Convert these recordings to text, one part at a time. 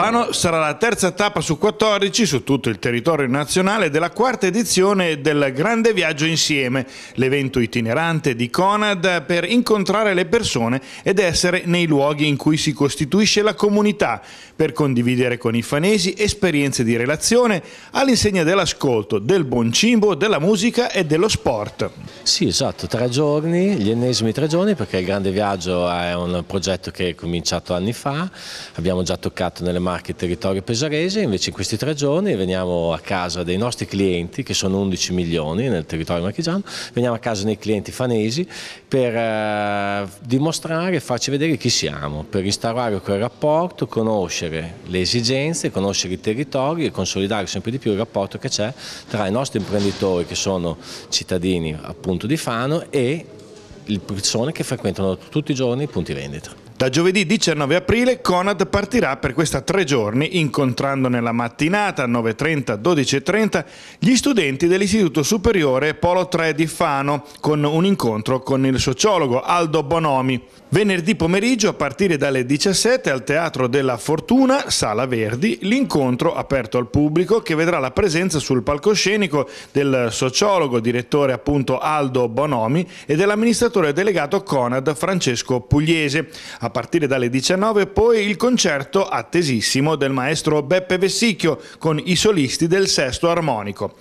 Alfano sarà la terza tappa su 14 su tutto il territorio nazionale della quarta edizione del Grande Viaggio Insieme, l'evento itinerante di Conad per incontrare le persone ed essere nei luoghi in cui si costituisce la comunità, per condividere con i fanesi esperienze di relazione all'insegna dell'ascolto, del buon cibo, della musica e dello sport. Sì, esatto, tre giorni, gli ennesimi tre giorni perché il Grande Viaggio è un progetto che è cominciato anni fa, abbiamo già toccato nelle mani Marche territorio pesarese, invece in questi tre giorni veniamo a casa dei nostri clienti, che sono 11 milioni nel territorio marchigiano, veniamo a casa dei clienti fanesi per eh, dimostrare e farci vedere chi siamo, per instaurare quel rapporto, conoscere le esigenze, conoscere i territori e consolidare sempre di più il rapporto che c'è tra i nostri imprenditori che sono cittadini appunto di Fano e le persone che frequentano tutti i giorni i punti vendita. Da giovedì 19 aprile Conad partirà per questa tre giorni incontrando nella mattinata 9.30, 12.30 gli studenti dell'Istituto Superiore Polo 3 di Fano con un incontro con il sociologo Aldo Bonomi. Venerdì pomeriggio a partire dalle 17 al Teatro della Fortuna, Sala Verdi, l'incontro aperto al pubblico che vedrà la presenza sul palcoscenico del sociologo, direttore appunto Aldo Bonomi e dell'amministratore delegato Conad Francesco Pugliese a partire dalle 19 poi il concerto attesissimo del maestro Beppe Vessicchio con i solisti del Sesto Armonico.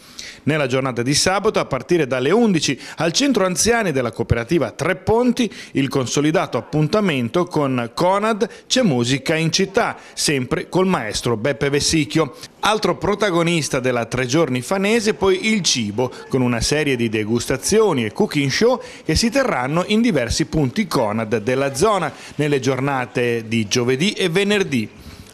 Nella giornata di sabato, a partire dalle 11, al centro anziani della cooperativa Tre Ponti, il consolidato appuntamento con Conad C'è musica in città, sempre col maestro Beppe Vessicchio. Altro protagonista della Tre Giorni Fanese poi il cibo, con una serie di degustazioni e cooking show che si terranno in diversi punti Conad della zona, nelle nelle giornate di giovedì e venerdì.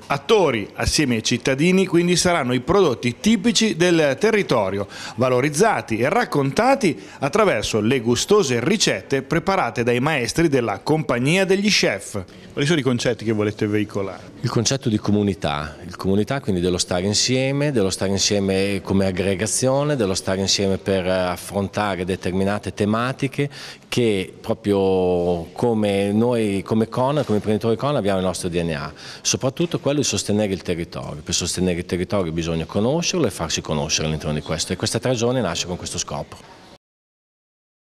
Attori assieme ai cittadini quindi saranno i prodotti tipici del territorio, valorizzati e raccontati attraverso le gustose ricette preparate dai maestri della compagnia degli chef. Quali sono i concetti che volete veicolare? Il concetto di comunità, il comunità quindi dello stare insieme, dello stare insieme come aggregazione, dello stare insieme per affrontare determinate tematiche che proprio come noi, come CONA, come imprenditori CONA abbiamo il nostro DNA, soprattutto quello di sostenere il territorio. Per sostenere il territorio bisogna conoscerlo e farsi conoscere all'interno di questo e questa tre zone nasce con questo scopo.